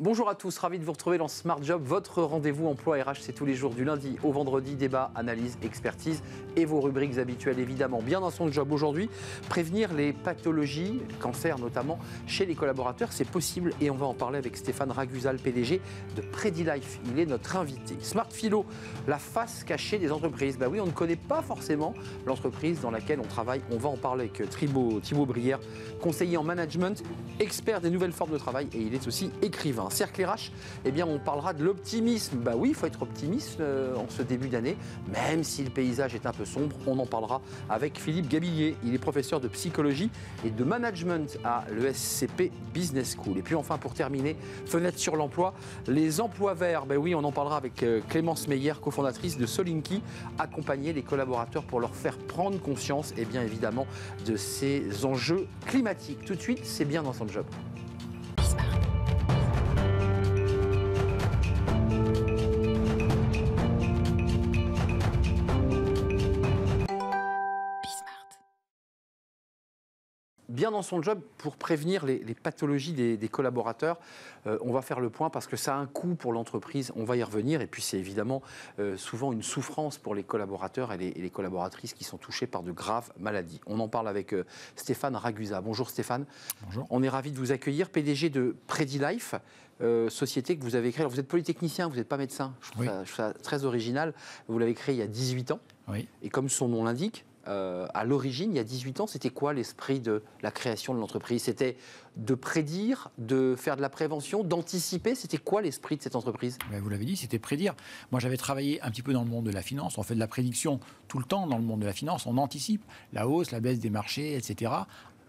Bonjour à tous, ravi de vous retrouver dans Smart Job, votre rendez-vous emploi RH, c'est tous les jours du lundi au vendredi, débat, analyse, expertise et vos rubriques habituelles évidemment. Bien dans son job aujourd'hui, prévenir les pathologies, le cancer notamment, chez les collaborateurs, c'est possible et on va en parler avec Stéphane Raguzal, PDG de Predilife. Il est notre invité. Smart Philo, la face cachée des entreprises. Bah oui, on ne connaît pas forcément l'entreprise dans laquelle on travaille. On va en parler avec Thibault Thibaut Brière, conseiller en management, expert des nouvelles formes de travail et il est aussi écrivain un cercle RH, eh bien on parlera de l'optimisme. Bah oui, il faut être optimiste euh, en ce début d'année, même si le paysage est un peu sombre. On en parlera avec Philippe Gabillier. Il est professeur de psychologie et de management à l'ESCP Business School. Et puis enfin, pour terminer, fenêtre sur l'emploi, les emplois verts. Bah oui, on en parlera avec euh, Clémence Meyer, cofondatrice de Solinki, accompagner les collaborateurs pour leur faire prendre conscience, et eh bien évidemment, de ces enjeux climatiques. Tout de suite, c'est bien dans son job. bien dans son job pour prévenir les, pathologies des, collaborateurs. Euh, on va faire le point parce que ça a un coût pour l'entreprise, on va y revenir. Et puis c'est évidemment euh, souvent une souffrance pour les collaborateurs et les, collaboratrices qui sont touchés par de graves maladies. On en parle avec euh, Stéphane Ragusa. Bonjour Stéphane. Bonjour. On est ravi de vous accueillir, PDG de Predilife. société que vous avez créée. vous êtes polytechnicien, vous n'êtes pas médecin. Je trouve, ça, très original. Vous l'avez créé il y a 18 ans. Oui. Et comme son nom l'indique, euh, à l'origine, il y a 18 ans, c'était quoi l'esprit de la création de l'entreprise C'était de prédire, de faire de la prévention, d'anticiper C'était quoi l'esprit de cette entreprise Vous l'avez dit, c'était prédire. Moi, j'avais travaillé un petit peu dans le monde de la finance. On fait de la prédiction tout le temps dans le monde de la finance. On anticipe la hausse, la baisse des marchés, etc.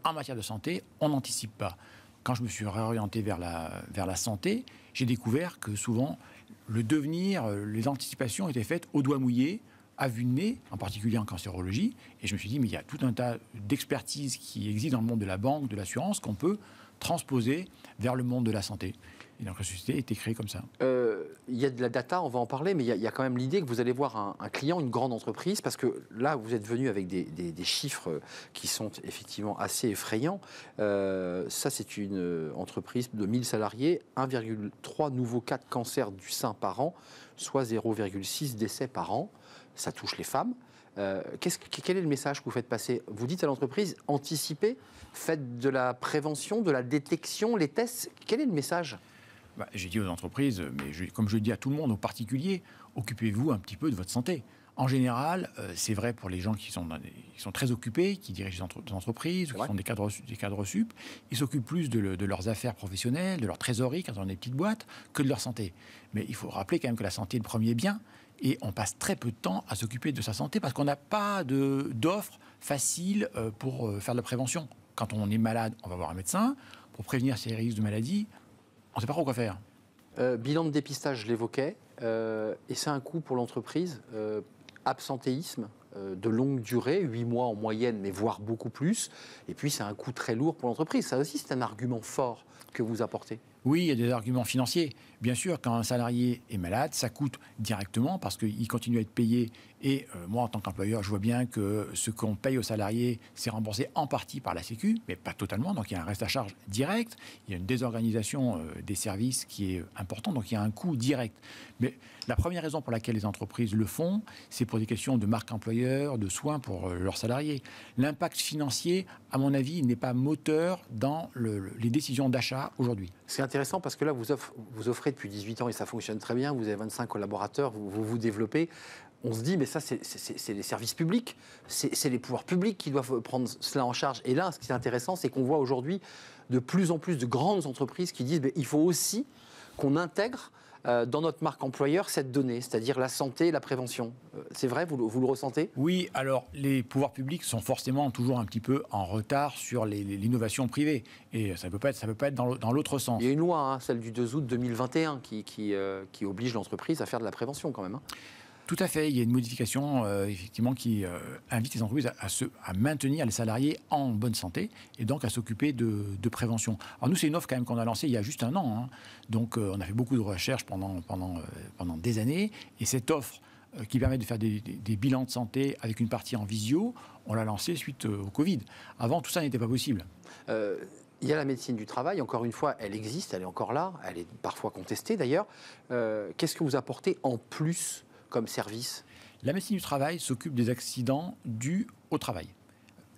En matière de santé, on n'anticipe pas. Quand je me suis réorienté vers la, vers la santé, j'ai découvert que souvent, le devenir, euh, les anticipations étaient faites au doigt mouillé à vue de nez, en particulier en cancérologie. Et je me suis dit, mais il y a tout un tas d'expertises qui existent dans le monde de la banque, de l'assurance, qu'on peut transposer vers le monde de la santé. Et donc la société a été créée comme ça. Euh, il y a de la data, on va en parler, mais il y, a quand même l'idée que vous allez voir un, client, une grande entreprise, parce que là, vous êtes venu avec des, chiffres qui sont effectivement assez effrayants. Euh, ça, c'est une entreprise de 1000 salariés, 1,3 nouveaux cas de cancer du sein par an, soit 0,6 décès par an ça touche les femmes. Euh, quel est le message que vous faites passer Vous dites à l'entreprise, anticipez, faites de la prévention, de la détection, les tests. Quel est le message bah, J'ai dit aux entreprises, mais comme je le dis à tout le monde, en particulier, occupez-vous un petit peu de votre santé. En général, euh, c'est vrai pour les gens qui sont, qui sont très occupés, qui dirigent des, entreprises, qui sont des cadres, des cadres sup. Ils s'occupent plus de, leurs affaires professionnelles, de leur trésorerie quand on est des petites boîtes, que de leur santé. Mais il faut rappeler quand même que la santé est le premier bien et on passe très peu de temps à s'occuper de sa santé parce qu'on n'a pas d'offres faciles euh, pour euh, faire de la prévention. Quand on est malade, on va voir un médecin. Pour prévenir ces risques de maladie, on ne sait pas trop quoi faire. Euh, bilan de dépistage, je l'évoquais, et c'est un coût pour l'entreprise. absentéisme de longue durée, 8 mois en moyenne, mais voire beaucoup plus. Et puis, c'est un coût très lourd pour l'entreprise. Ça aussi, c'est un argument fort que vous apportez. Oui, il y a des arguments financiers. Bien sûr, quand un salarié est malade, ça coûte directement parce qu'il continue à être payé. Et euh, moi, en tant qu'employeur, je vois bien que ce qu'on paye aux salariés, c'est remboursé en partie par la Sécu, mais pas totalement. Donc il y a un reste à charge direct. Il y a une désorganisation euh, des services qui est importante. Donc il y a un coût direct. Mais la première raison pour laquelle les entreprises le font, c'est pour des questions de marque employeur, de soins pour euh, leurs salariés. L'impact financier, à mon avis, n'est pas moteur dans les décisions d'achat aujourd'hui. C'est intéressant parce que là, vous, offrez depuis 18 ans et ça fonctionne très bien. Vous avez 25 collaborateurs, vous vous, développez. On se dit, mais ça, c'est les services publics, c'est les pouvoirs publics qui doivent prendre cela en charge. Et là, ce qui est intéressant, c'est qu'on voit aujourd'hui de plus en plus de grandes entreprises qui disent, mais il faut aussi qu'on intègre euh, dans notre marque employeur cette donnée, c'est-à-dire la santé et la prévention. Euh, c'est vrai, vous le, vous le ressentez Oui, alors les pouvoirs publics sont forcément toujours un petit peu en retard sur l'innovation privée. Et ça ne peut, pas être, peut pas être dans l'autre sens. Il y a une loi, hein, celle du 2 août 2021, qui, euh, qui, oblige l'entreprise à faire de la prévention quand même. Hein. Tout à fait. Il y a une modification, euh, effectivement, qui euh, invite les entreprises à, à, maintenir les salariés en bonne santé et donc à s'occuper de, prévention. Alors, nous, c'est une offre quand même qu'on a lancée il y a juste un an. Hein. Donc, euh, on a fait beaucoup de recherches pendant, pendant, pendant des années. Et cette offre qui permet de faire des, bilans de santé avec une partie en visio, on l'a lancée suite au Covid. Avant, tout ça n'était pas possible. Il y a la médecine du travail, encore une fois, elle existe, elle est encore là, elle est parfois contestée d'ailleurs. Qu'est-ce que vous apportez en plus comme service La médecine du travail s'occupe des accidents dus au travail,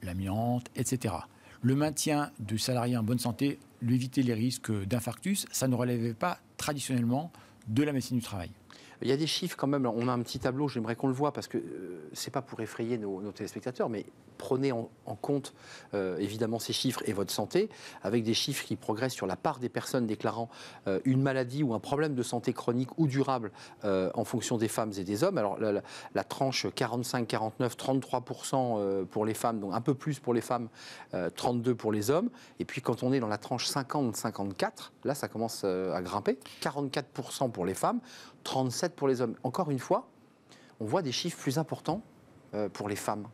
l'amiante, etc. Le maintien du salarié en bonne santé, lui éviter les risques d'infarctus, ça ne relève pas traditionnellement de la médecine du travail. Il y a des chiffres quand même. On a un petit tableau, j'aimerais qu'on le voit parce que euh, ce n'est pas pour effrayer nos, téléspectateurs, mais prenez en, compte euh, évidemment ces chiffres et votre santé, avec des chiffres qui progressent sur la part des personnes déclarant euh, une maladie ou un problème de santé chronique ou durable en fonction des femmes et des hommes. Alors la tranche 45-49, 33% pour les femmes, donc un peu plus pour les femmes, 32 pour les hommes. Et puis quand on est dans la tranche 50-54, là ça commence à grimper, 44% pour les femmes. 37 pour les hommes. Encore une fois, on voit des chiffres plus importants euh, pour les femmes.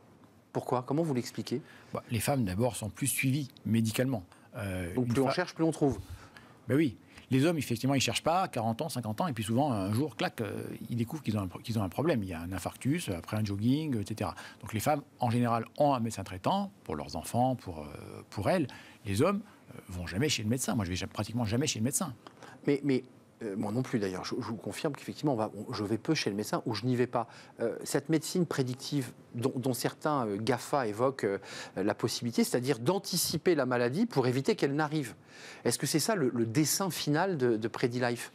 Pourquoi Comment vous l'expliquez bah, Les femmes, d'abord, sont plus suivies médicalement. Euh, Donc plus on cherche, plus on trouve. Ben oui. Les hommes, effectivement, ils ne cherchent pas, 40 ans, 50 ans, et puis souvent, un jour, clac, euh, ils découvrent qu'ils ont, ont, un problème. Il y a un infarctus, après un jogging, etc. Donc les femmes, en général, ont un médecin traitant, pour leurs enfants, pour, pour elles. Les hommes vont jamais chez le médecin. Moi, je vais pratiquement jamais chez le médecin. Mais, mais euh, moi non plus d'ailleurs, je, vous confirme qu'effectivement, je vais peu chez le médecin ou je n'y vais pas. Euh, cette médecine prédictive dont, certains euh, GAFA évoquent la possibilité, c'est-à-dire d'anticiper la maladie pour éviter qu'elle n'arrive. Est-ce que c'est ça le, dessin final de, de Predilife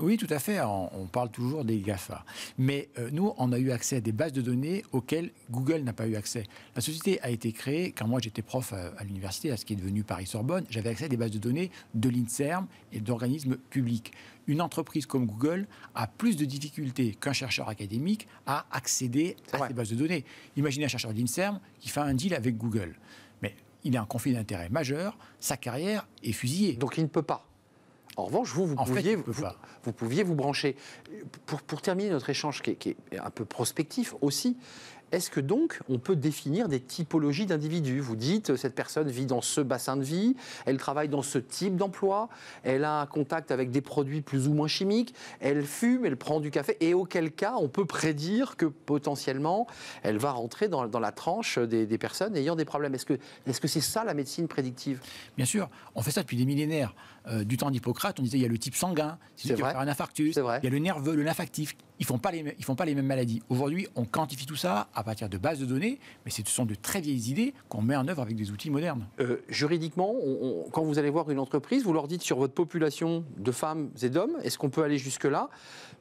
oui, tout à fait. On, parle toujours des GAFA. Mais euh, nous, on a eu accès à des bases de données auxquelles Google n'a pas eu accès. La société a été créée quand moi j'étais prof à, l'université, à ce qui est devenu Paris-Sorbonne. J'avais accès à des bases de données de l'INSERM et d'organismes publics. Une entreprise comme Google a plus de difficultés qu'un chercheur académique à accéder à ces bases de données. Imaginez un chercheur d'INSERM qui fait un deal avec Google. Mais il a un conflit d'intérêts majeur, sa carrière est fusillée. Donc il ne peut pas. En revanche, vous, vous, pouviez, vous, brancher. Pour, terminer notre échange, qui est, un peu prospectif aussi, est-ce que donc on peut définir des typologies d'individus Vous dites cette personne vit dans ce bassin de vie, elle travaille dans ce type d'emploi, elle a un contact avec des produits plus ou moins chimiques, elle fume, elle prend du café, et auquel cas on peut prédire que potentiellement elle va rentrer dans, la tranche des, personnes ayant des problèmes. Est-ce que c'est ça la médecine prédictive Bien sûr, on fait ça depuis des millénaires. Euh, du temps d'Hippocrate, on disait il y a le type sanguin, c'est qu'il va faire un infarctus, il y a le nerveux, le lymphactif, Ils font pas les font pas les mêmes maladies. Aujourd'hui, on quantifie tout ça à partir de bases de données, mais ce sont de très vieilles idées qu'on met en œuvre avec des outils modernes. Euh, juridiquement, quand vous allez voir une entreprise, vous leur dites sur votre population de femmes et d'hommes, est-ce qu'on peut aller jusque là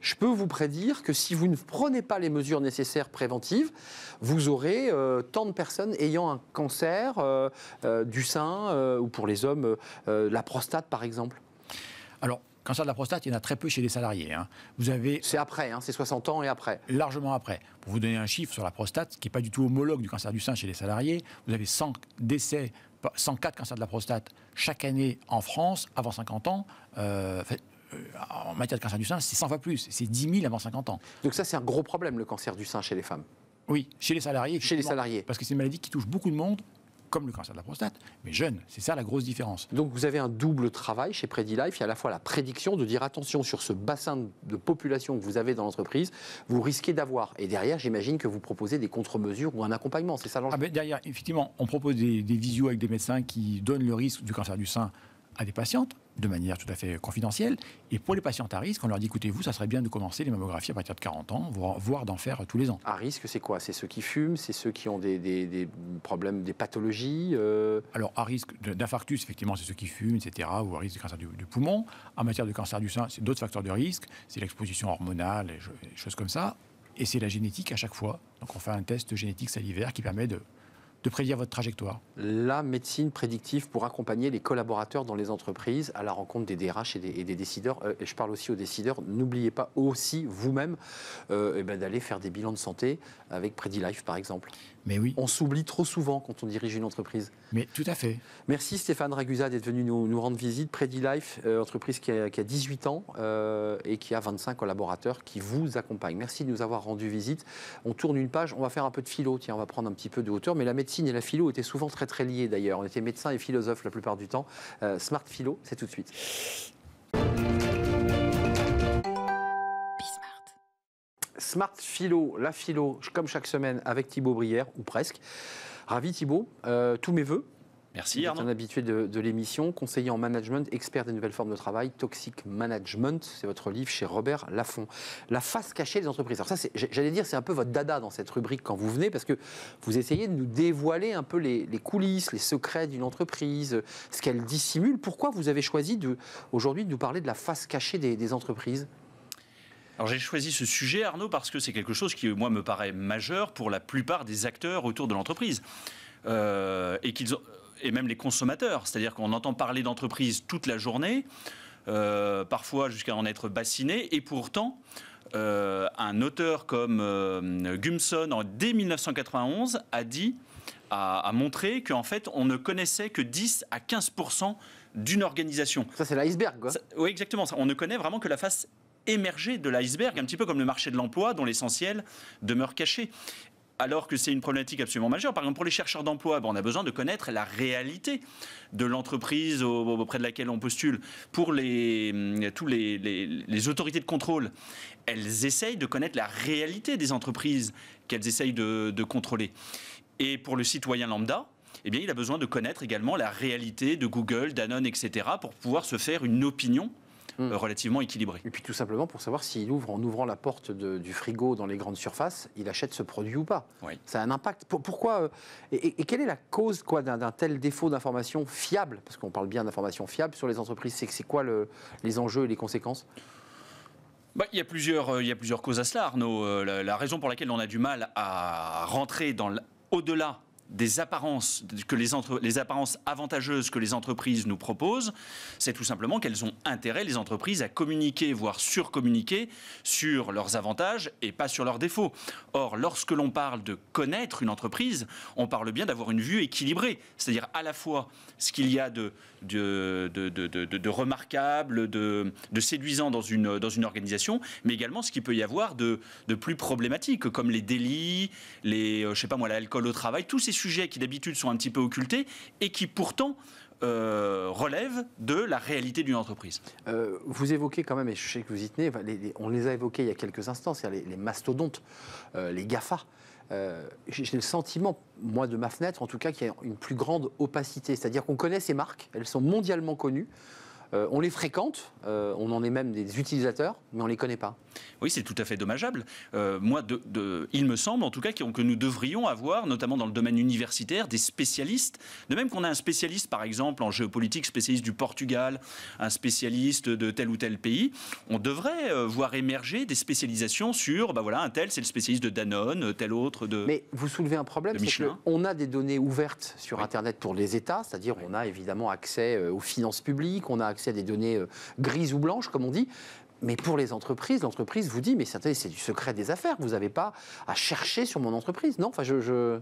je peux vous prédire que si vous ne prenez pas les mesures nécessaires préventives, vous aurez euh, tant de personnes ayant un cancer euh, euh, du sein, ou pour les hommes, la prostate par exemple. Alors, cancer de la prostate, il y en a très peu chez les salariés. Hein. Vous avez... C'est après, hein, c'est 60 ans et après. Largement après. Pour vous donner un chiffre sur la prostate, qui n'est pas du tout homologue du cancer du sein chez les salariés, vous avez 100 décès, 104 cancers de la prostate chaque année en France avant 50 ans. Euh, en matière de cancer du sein, c'est 100 fois plus. C'est 10 000 avant 50 ans. Donc ça, c'est un gros problème, le cancer du sein chez les femmes. Oui, chez les salariés. Chez les salariés. Parce que c'est une maladie qui touche beaucoup de monde, comme le cancer de la prostate, mais jeune. C'est ça la grosse différence. Donc vous avez un double travail chez Predilife. Il y a à la fois la prédiction de dire attention sur ce bassin de population que vous avez dans l'entreprise, vous risquez d'avoir. Et derrière, j'imagine que vous proposez des contre-mesures ou un accompagnement. C'est ça l'enjeu. Ah ben, derrière, effectivement, on propose des, des visios avec des médecins qui donnent le risque du cancer du sein à des patientes de manière tout à fait confidentielle. Et pour les patientes à risque, on leur dit écoutez, vous, ça serait bien de commencer les mammographies à partir de 40 ans, voire, d'en faire tous les ans. À risque, c'est quoi C'est ceux qui fument C'est ceux qui ont des, problèmes, des pathologies euh? Alors, à risque d'infarctus, effectivement, c'est ceux qui fument, etc., ou à risque de cancer du, poumon. En matière de cancer du sein, c'est d'autres facteurs de risque c'est l'exposition hormonale, choses comme ça. Et c'est la génétique à chaque fois. Donc, on fait un test génétique salivaire qui permet de de prédire votre trajectoire La médecine prédictive pour accompagner les collaborateurs dans les entreprises à la rencontre des DRH et des, décideurs. Euh, et je parle aussi aux décideurs, n'oubliez pas aussi vous-même euh, eh ben, d'aller faire des bilans de santé avec Predilife par exemple. Mais oui. On s'oublie trop souvent quand on dirige une entreprise. Mais tout à fait. Merci Stéphane Ragusa d'être venu nous, rendre visite. Predilife, euh, entreprise qui a, 18 ans et qui a 25 collaborateurs qui vous accompagnent. Merci de nous avoir rendu visite. On tourne une page, on va faire un peu de philo, tiens, on va prendre un petit peu de hauteur, mais la médecine médecine et la philo étaient souvent très très liés d'ailleurs. On était médecin et philosophe la plupart du temps. Euh, Smart Philo, c'est tout de suite. Smart Philo, la philo, comme chaque semaine avec Thibaut Brière, ou presque. Ravi Thibaut, euh, tous mes voeux Merci Arnaud. Vous êtes un habitué de, l'émission, conseiller en management, expert des nouvelles formes de travail, Toxic Management, c'est votre livre chez Robert Laffont. La face cachée des entreprises. Alors ça, j'allais dire, c'est un peu votre dada dans cette rubrique quand vous venez, parce que vous essayez de nous dévoiler un peu les, coulisses, les secrets d'une entreprise, ce qu'elle dissimule. Pourquoi vous avez choisi aujourd'hui de nous parler de la face cachée des, entreprises alors j'ai choisi ce sujet, Arnaud, parce que c'est quelque chose qui, moi, me paraît majeur pour la plupart des acteurs autour de l'entreprise. Euh, et qu'ils ont, et même les consommateurs. C'est-à-dire qu'on entend parler d'entreprise toute la journée, euh, parfois jusqu'à en être bassiné, et pourtant, euh, un auteur comme euh, Gumson, en, dès 1991, a dit, a, a montré qu'en fait, on ne connaissait que 10 à 15 d'une organisation. Ça, c'est l'iceberg, quoi. oui, exactement. Ça. On ne connaît vraiment que la face émergée de l'iceberg, un petit peu comme le marché de l'emploi, dont l'essentiel demeure caché alors que c'est une problématique absolument majeure. Par exemple, pour les chercheurs d'emploi, ben, on a besoin de connaître la réalité de l'entreprise auprès de laquelle on postule. Pour les, mm, tous les, autorités de contrôle, elles essayent de connaître la réalité des entreprises qu'elles essayent de, contrôler. Et pour le citoyen lambda, eh bien, il a besoin de connaître également la réalité de Google, Danone, etc., pour pouvoir se faire une opinion Mm. Euh, relativement équilibré. Et puis tout simplement pour savoir s'il ouvre en ouvrant la porte du frigo dans les grandes surfaces, il achète ce produit ou pas. Oui. Ça a un impact. pourquoi euh, et, quelle est la cause quoi d'un tel défaut d'information fiable Parce qu'on parle bien d'information fiable sur les entreprises. C'est quoi les enjeux et les conséquences bah, il, y a plusieurs, euh, il y plusieurs causes à cela, Arnaud. la, raison pour laquelle on a du mal à rentrer dans au-delà des apparences, que les, les apparences avantageuses que les entreprises nous proposent, c'est tout simplement qu'elles ont intérêt, les entreprises, à communiquer, voire surcommuniquer, sur leurs avantages et pas sur leurs défauts. Or, lorsque l'on parle de connaître une entreprise, on parle bien d'avoir une vue équilibrée, c'est-à-dire à la fois ce qu'il y a de, de, de, de remarquable, de, séduisant dans une, dans une organisation, mais également ce qu'il peut y avoir de, plus problématique, comme les délits, les, euh, je sais pas moi, l'alcool au travail, tous ces sujets qui d'habitude sont un petit peu occultés et qui pourtant euh, relèvent de la réalité d'une entreprise. Euh, vous évoquez quand même, et je sais que vous y tenez, on les a évoqués il y a quelques instants, c'est-à-dire les, mastodontes, euh, les GAFA. J'ai le sentiment, moi de ma fenêtre en tout cas, qu'il y a une plus grande opacité. C'est-à-dire qu'on connaît ces marques, elles sont mondialement connues. Euh, on les fréquente, euh, on en est même des utilisateurs, mais on ne les connaît pas. Oui, c'est tout à fait dommageable. Euh, moi, il me semble en tout cas que nous devrions avoir, notamment dans le domaine universitaire, des spécialistes. De même qu'on a un spécialiste, par exemple, en géopolitique, spécialiste du Portugal, un spécialiste de tel ou tel pays, on devrait voir émerger des spécialisations sur, ben voilà, un tel, c'est le spécialiste de Danone, tel autre de. Mais vous soulevez un problème, c'est on a des données ouvertes sur Internet pour les États, c'est-à-dire on a évidemment accès aux finances publiques, on a accès à des données euh, grises ou blanches, comme on dit. Mais pour les entreprises, l'entreprise vous dit, mais c'est du secret des affaires, vous n'avez pas à chercher sur mon entreprise. Non, enfin, je... je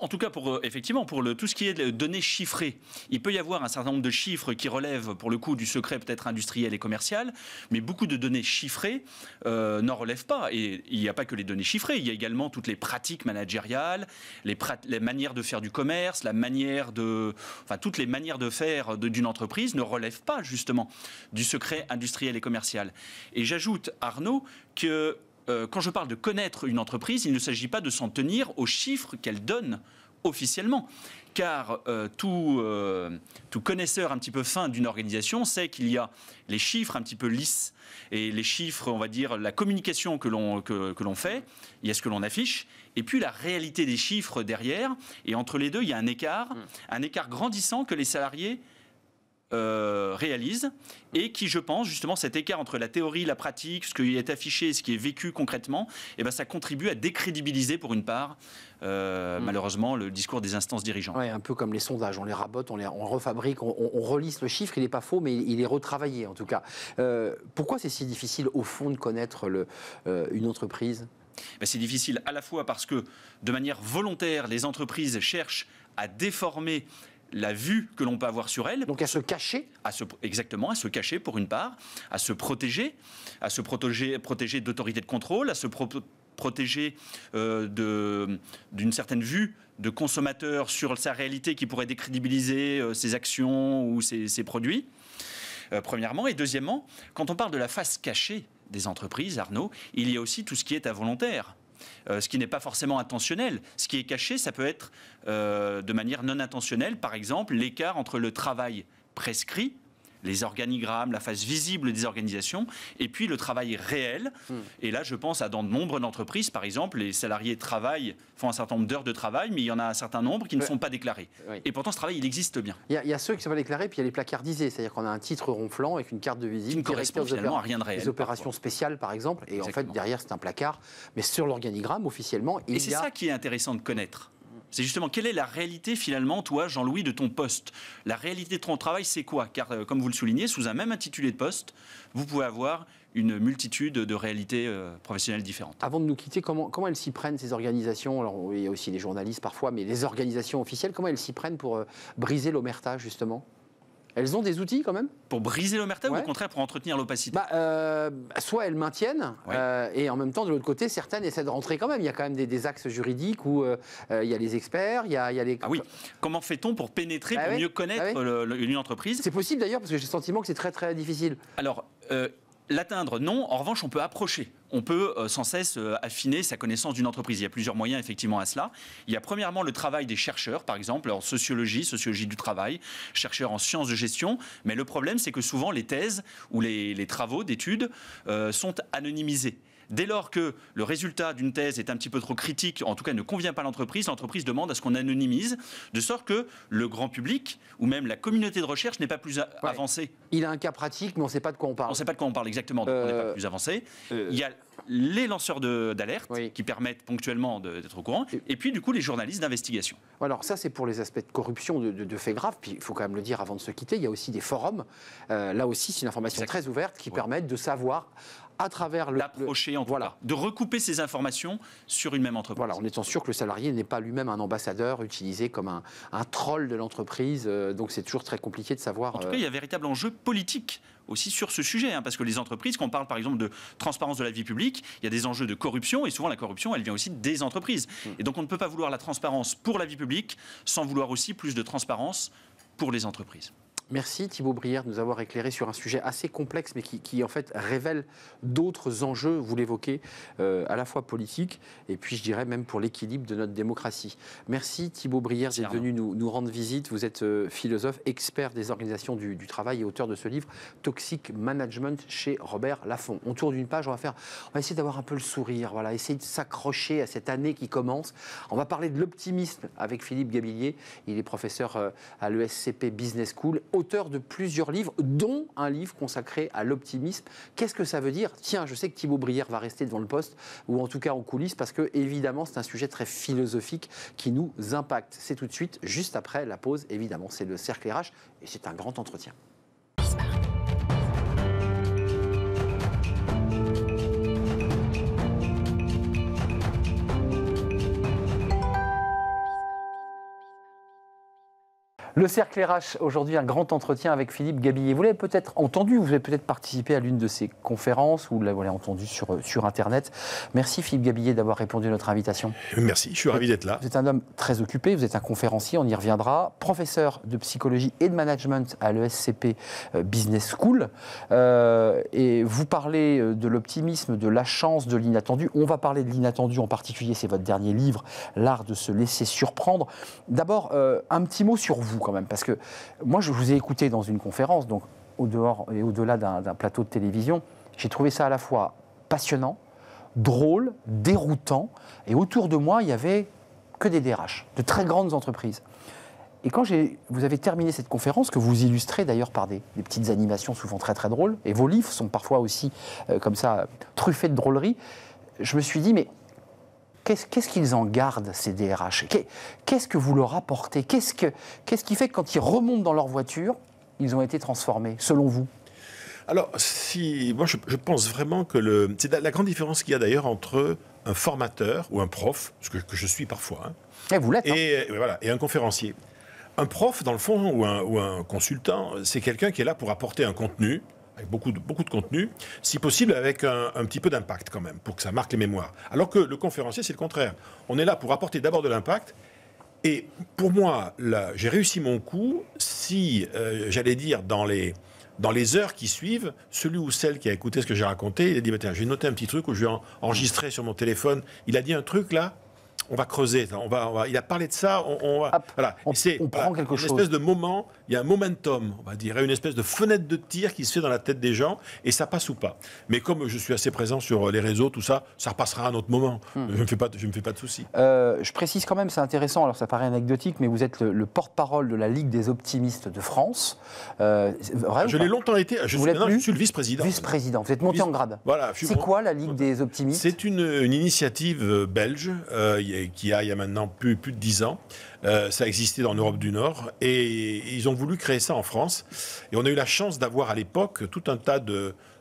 en tout cas, pour, euh, effectivement, pour tout ce qui est de données chiffrées, il peut y avoir un certain nombre de chiffres qui relèvent, pour le coup, du secret peut-être industriel et commercial, mais beaucoup de données chiffrées euh, n'en relèvent pas. Et il n'y a pas que les données chiffrées, il y a également toutes les pratiques managériales, les, les manières de faire du commerce, la manière de... Enfin, toutes les manières de faire d'une entreprise ne relèvent pas, justement, du secret industriel et commercial. Et j'ajoute, Arnaud, que euh, quand je parle de connaître une entreprise, il ne s'agit pas de s'en tenir aux chiffres qu'elle donne officiellement. Car euh, euh, tout, connaisseur un petit peu fin d'une organisation sait qu'il y a les chiffres un petit peu lisses et les chiffres, on va dire, la communication que l'on que l'on fait, il y a ce que l'on affiche, et puis la réalité des chiffres derrière. Et entre les deux, il y a un écart, mmh. un écart grandissant que les salariés euh, réalise et qui, je pense, justement, cet écart entre la théorie, la pratique, ce qui est affiché et ce qui est vécu concrètement, eh ben, ça contribue à décrédibiliser pour une part, euh, mm. malheureusement, le discours des instances dirigeantes. un peu comme les sondages, on les rabote, on les refabrique, on, relise le chiffre, il n'est pas faux, mais il est retravaillé en tout cas. Euh, pourquoi c'est si difficile, au fond, de connaître une entreprise ben, C'est difficile à la fois parce que, de manière volontaire, les entreprises cherchent à déformer la vue que l'on peut avoir sur elle. Donc à se cacher à Exactement, à se cacher pour une part, à se protéger, à se protéger, protéger d'autorité de contrôle, à se protéger euh, d'une certaine vue de consommateur sur sa réalité qui pourrait décrédibiliser euh, ses actions ou ses, produits, euh, premièrement. Et deuxièmement, quand on parle de la face cachée des entreprises, Arnaud, il y a aussi tout ce qui est involontaire. Euh, ce qui n'est pas forcément intentionnel. Ce qui est caché, ça peut être euh, de manière non intentionnelle, par exemple, l'écart entre le travail prescrit les organigrammes, la face visible des organisations, et puis le travail réel. Hmm. Et là, je pense à dans de nombreuses entreprises, par exemple, les salariés travaillent, font un certain nombre d'heures de travail, mais il y en a un certain nombre qui ne sont pas déclarés. Et pourtant, ce travail, il existe bien. Il y, a, ceux qui ne sont pas déclarés, puis il y a les placardisés, c'est-à-dire qu'on a un titre ronflant avec une carte de visite qui ne correspond finalement à rien de réel. Les opérations spéciales, par exemple, et en fait, derrière, c'est un placard, mais sur l'organigramme, officiellement, il y a... Et c'est ça qui est intéressant de connaître. C'est justement quelle est la réalité finalement, toi, Jean-Louis, de ton poste La réalité de ton travail, c'est quoi Car, euh, comme vous le soulignez, sous un même intitulé de poste, vous pouvez avoir une multitude de réalités euh, professionnelles différentes. Avant de nous quitter, comment, elles s'y prennent, ces organisations Alors, il y a aussi les journalistes parfois, mais les organisations officielles, comment elles s'y prennent pour euh, briser l'omerta, justement elles ont des outils quand même Pour briser l'omerta ou au contraire pour entretenir l'opacité bah, euh, Soit elles maintiennent euh, et en même temps de l'autre côté certaines essaient de rentrer quand même. Il y a quand même des, axes juridiques où euh, il y a les experts, il y a, les... Ah oui, comment fait-on pour pénétrer, bah pour mieux connaître bah une entreprise C'est possible d'ailleurs parce que j'ai le sentiment que c'est très très difficile. Alors L'atteindre, non. En revanche, on peut approcher. On peut euh, sans cesse euh, affiner sa connaissance d'une entreprise. Il y a plusieurs moyens effectivement à cela. Il y a premièrement le travail des chercheurs, par exemple en sociologie, sociologie du travail, chercheurs en sciences de gestion. Mais le problème, c'est que souvent les thèses ou les, travaux d'études euh, sont anonymisés. Dès lors que le résultat d'une thèse est un petit peu trop critique, en tout cas ne convient pas à l'entreprise, l'entreprise demande à ce qu'on anonymise, de sorte que le grand public ou même la communauté de recherche n'est pas plus avancé. avancée. Il a un cas pratique, mais on ne sait pas de quoi on parle. On ne sait pas de quoi on parle exactement, donc on n'est pas euh, plus avancé. Euh, il y a les lanceurs d'alerte qui permettent ponctuellement d'être au courant, et puis du coup les journalistes d'investigation. Alors ça c'est pour les aspects de corruption, de, faits graves, puis il faut quand même le dire avant de se quitter, il y a aussi des forums, euh, là aussi c'est une information très ouverte qui permet permettent de savoir à travers le. voilà. de recouper ces informations sur une même entreprise. Voilà, en étant sûr que le salarié n'est pas lui-même un ambassadeur utilisé comme un, troll de l'entreprise. Euh, donc c'est toujours très compliqué de savoir. En tout euh, cas, il y a un véritable enjeu politique aussi sur ce sujet, hein, parce que les entreprises, quand on parle par exemple de transparence de la vie publique, il y a des enjeux de corruption, et souvent la corruption, elle vient aussi des entreprises. Hmm. Et donc on ne peut pas vouloir la transparence pour la vie publique sans vouloir aussi plus de transparence pour les entreprises. Merci Thibaut Brière de nous avoir éclairé sur un sujet assez complexe, mais qui, en fait révèle d'autres enjeux, vous l'évoquez, euh, à la fois politique et puis je dirais même pour l'équilibre de notre démocratie. Merci Thibaut Brière d'être venu nous, nous, rendre visite. Vous êtes euh, philosophe, expert des organisations du, travail et auteur de ce livre Toxic Management chez Robert Laffont. On tourne une page, on va faire, on va essayer d'avoir un peu le sourire, voilà, essayer de s'accrocher à cette année qui commence. On va parler de l'optimisme avec Philippe Gabillier. Il est professeur euh, à l'ESCP Business School auteur de plusieurs livres, dont un livre consacré à l'optimisme. Qu'est-ce que ça veut dire Tiens, je sais que Thibaut Brière va rester devant le poste, ou en tout cas en coulisses, parce que évidemment, c'est un sujet très philosophique qui nous impacte. C'est tout de suite, juste après la pause, évidemment. C'est le cercle RH, et c'est un grand entretien. Le cercle RH, aujourd'hui, un grand entretien avec Philippe Gabillet. Vous l'avez peut-être entendu, vous avez peut-être participé à l'une de ses conférences ou l'avez entendu sur, euh, sur Internet. Merci Philippe Gabillet d'avoir répondu à notre invitation. Merci, je suis ravi d'être là. Vous êtes un homme très occupé, vous êtes un conférencier, on y reviendra, professeur de psychologie et de management à l'ESCP euh, Business School. Euh, et vous parlez de l'optimisme, de la chance, de l'inattendu. On va parler de l'inattendu en particulier, c'est votre dernier livre, L'art de se laisser surprendre. D'abord, un petit mot sur vous quand même, parce que moi, je vous ai écouté dans une conférence, donc au dehors et au-delà d'un plateau de télévision, j'ai trouvé ça à la fois passionnant, drôle, déroutant, et autour de moi, il y avait que des DRH, de très grandes entreprises. Et quand vous avez terminé cette conférence, que vous illustrez d'ailleurs par des, petites animations souvent très très drôles, et vos livres sont parfois aussi euh, comme ça truffés de drôleries, je me suis dit, mais Qu'est-ce qu'ils en gardent, ces DRH Qu'est-ce que vous leur apportez Qu'est-ce que, qui fait que quand ils remontent dans leur voiture, ils ont été transformés, selon vous alors, si, moi, je, pense vraiment que c'est la, grande différence qu'il y a d'ailleurs entre un formateur ou un prof, ce que, je suis parfois, hein, eh, hein. et, un conférencier. Un prof, dans le fond, ou un consultant, c'est quelqu'un qui est là pour apporter un contenu, avec beaucoup de, beaucoup de contenu, si possible avec un, un petit peu d'impact quand même, pour que ça marque les mémoires. Alors que le conférencier, c'est le contraire. On est là pour apporter d'abord de l'impact. Et pour moi, j'ai réussi mon coup si, euh, j'allais dire, dans les, dans les heures qui suivent, celui ou celle qui a écouté ce que j'ai raconté, il a dit, je bah, j'ai noté un petit truc où je vais enregistrer sur mon téléphone. Il a dit un truc là, on va creuser. On va, il a parlé de ça. On, on va, voilà. on, prend quelque une chose. espèce de moment, il y a un momentum, on va dire, une espèce de fenêtre de tir qui se fait dans la tête des gens et ça passe ou pas. Mais comme je suis assez présent sur euh, les réseaux, tout ça, ça repassera à un autre moment. Hmm. Je ne me fais pas, je me fais pas de soucis. Euh, je précise quand même, c'est intéressant. Alors ça paraît anecdotique, mais vous êtes le, porte-parole de la Ligue des optimistes de France. Euh, je l'ai longtemps été. Je vous suis, le vice-président. Vice-président. Vous êtes monté en grade. Voilà. C'est quoi la Ligue des optimistes C'est une, initiative belge. Euh, qui, a il y a maintenant plus, de dix ans. Euh, ça existait dans Europe du Nord et ils ont voulu créer ça en France. Et on a eu la chance d'avoir à l'époque tout un tas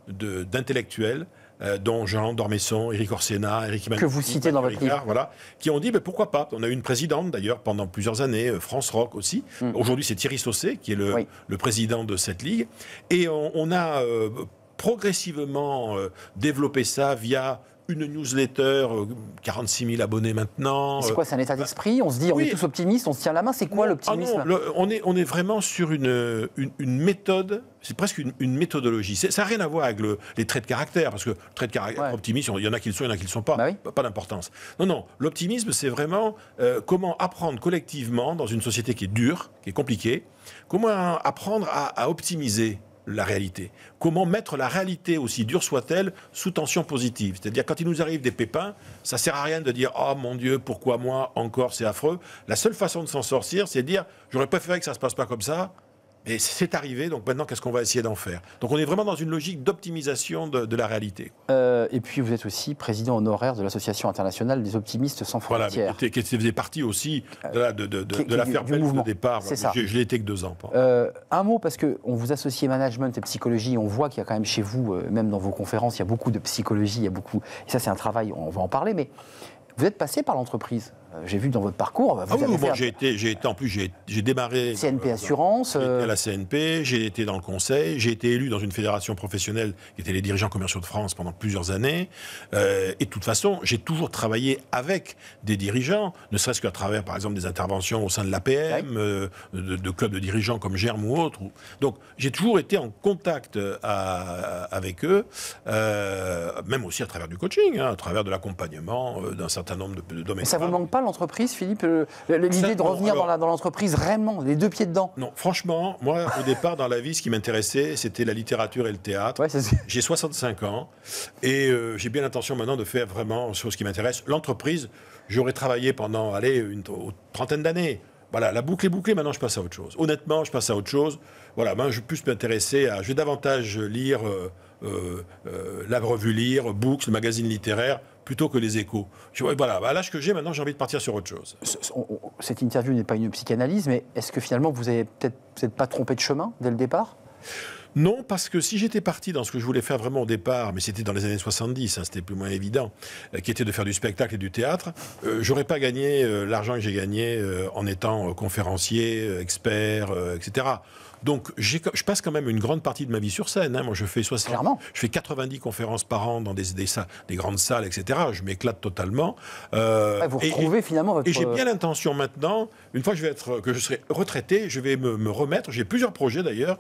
d'intellectuels. Euh, dont Jean Dormesson, Éric Orsena, Éric Emmanuel. Que vous citez dans votre livre. Voilà, qui ont dit mais ben, pourquoi pas. On a eu une présidente d'ailleurs pendant plusieurs années, euh, France Rock aussi. Mm. Aujourd'hui, c'est Thierry Sausset qui est le, président de cette ligue. Et on, a progressivement développé ça via une newsletter, 46 euh, 000 abonnés maintenant. C'est euh, quoi, c'est un état bah, d'esprit On se dit, on est tous optimistes, on se tient la main. C'est quoi ah l'optimisme on, est, on est vraiment sur une, euh, une, méthode, c'est presque une, méthodologie. Ça n'a rien à voir avec les traits de caractère, parce que le trait de caractère optimistes, il y en a qui le sont, il y en a qui ne le sont pas. Bah pas, d'importance. Non, non, l'optimisme, c'est vraiment comment apprendre collectivement dans une société qui est dure, qui est compliquée, comment apprendre à, à optimiser la réalité. Comment mettre la réalité, aussi dure soit-elle, sous tension positive C'est-à-dire, quand il nous arrive des pépins, ça sert à rien de dire ah mon Dieu, pourquoi moi Encore, c'est affreux. La seule façon de s'en sortir, c'est de dire J'aurais préféré que ça ne se passe pas comme ça, et c'est arrivé, donc maintenant, qu'est-ce qu'on va essayer d'en faire Donc on est vraiment dans une logique d'optimisation de, la réalité. Euh, et puis vous êtes aussi président honoraire de l'Association internationale des optimistes sans frontières. Voilà, qui faisait partie aussi euh, de, de, de, de, l'affaire belge au départ. ça. Je, je l'ai été que deux ans. Euh, un mot, parce qu'on vous associe management et psychologie, on voit qu'il y a quand même chez vous, même dans vos conférences, il y a beaucoup de psychologie, il y a beaucoup... Et ça c'est un travail, on va en parler, mais vous êtes passé par l'entreprise euh, j'ai vu dans votre parcours. Bah, vous ah oui, j'ai été, j'ai en plus, j'ai démarré. Euh, CNP euh, Assurance. à la CNP, j'ai été dans le conseil, j'ai été élu dans une fédération professionnelle qui était les dirigeants commerciaux de France pendant plusieurs années. et de toute façon, j'ai toujours travaillé avec des dirigeants, ne serait-ce qu'à travers, par exemple, des interventions au sein de l'APM, de, clubs de dirigeants comme Germe ou autres. Donc, j'ai toujours été en contact à, avec eux, même aussi à travers du coaching, hein, à travers de l'accompagnement d'un certain nombre de, domaines. Mais ça vous manque pas l'entreprise, Philippe, euh, l'idée de revenir dans l'entreprise vraiment, les deux pieds dedans Non, franchement, moi, au départ, dans la vie, ce qui m'intéressait, c'était la littérature et le théâtre. j'ai 65 ans et euh, j'ai bien l'intention maintenant de faire vraiment ce qui m'intéresse. L'entreprise, j'aurais travaillé pendant, allez, une trentaine d'années. Voilà, la boucle est bouclée, maintenant je passe à autre chose. Honnêtement, je passe à autre chose. Voilà, moi, je vais plus m'intéresser à. Je vais davantage lire euh, la revue Lire, Books, le magazine littéraire plutôt que les échos. Je voilà, à l'âge que j'ai, maintenant, j'ai envie de partir sur autre chose. Cette interview n'est pas une psychanalyse, mais est-ce que finalement, vous n'êtes peut-être pas trompé de chemin dès le départ non, parce que si j'étais parti dans ce que je voulais faire vraiment au départ, mais c'était dans les années 70, hein, c'était plus ou moins évident, euh, qui était de faire du spectacle et du théâtre, je euh, j'aurais pas gagné euh, l'argent que j'ai gagné en étant conférencier, expert, etc. Donc je passe quand même une grande partie de ma vie sur scène. Hein. Moi, je fais je fais 90 conférences par an dans des, des, des grandes salles, etc. Je m'éclate totalement. Euh, vous retrouvez finalement votre... Et j'ai bien l'intention maintenant, une fois que je, vais être, que je serai retraité, je vais me, remettre, j'ai plusieurs projets d'ailleurs,